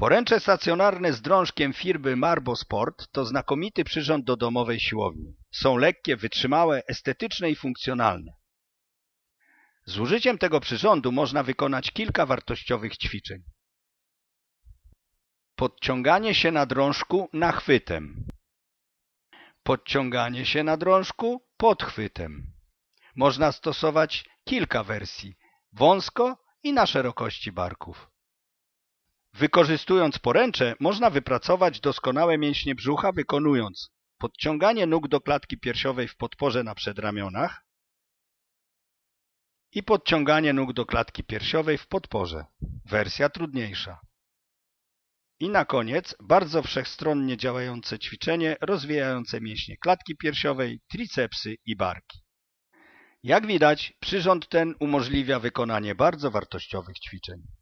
Poręcze stacjonarne z drążkiem firmy Marbo Sport to znakomity przyrząd do domowej siłowni. Są lekkie, wytrzymałe, estetyczne i funkcjonalne. Z użyciem tego przyrządu można wykonać kilka wartościowych ćwiczeń. Podciąganie się na drążku nachwytem. Podciąganie się na drążku podchwytem. Można stosować kilka wersji, wąsko i na szerokości barków. Wykorzystując poręcze, można wypracować doskonałe mięśnie brzucha, wykonując podciąganie nóg do klatki piersiowej w podporze na przedramionach i podciąganie nóg do klatki piersiowej w podporze. Wersja trudniejsza. I na koniec bardzo wszechstronnie działające ćwiczenie rozwijające mięśnie klatki piersiowej, tricepsy i barki. Jak widać, przyrząd ten umożliwia wykonanie bardzo wartościowych ćwiczeń.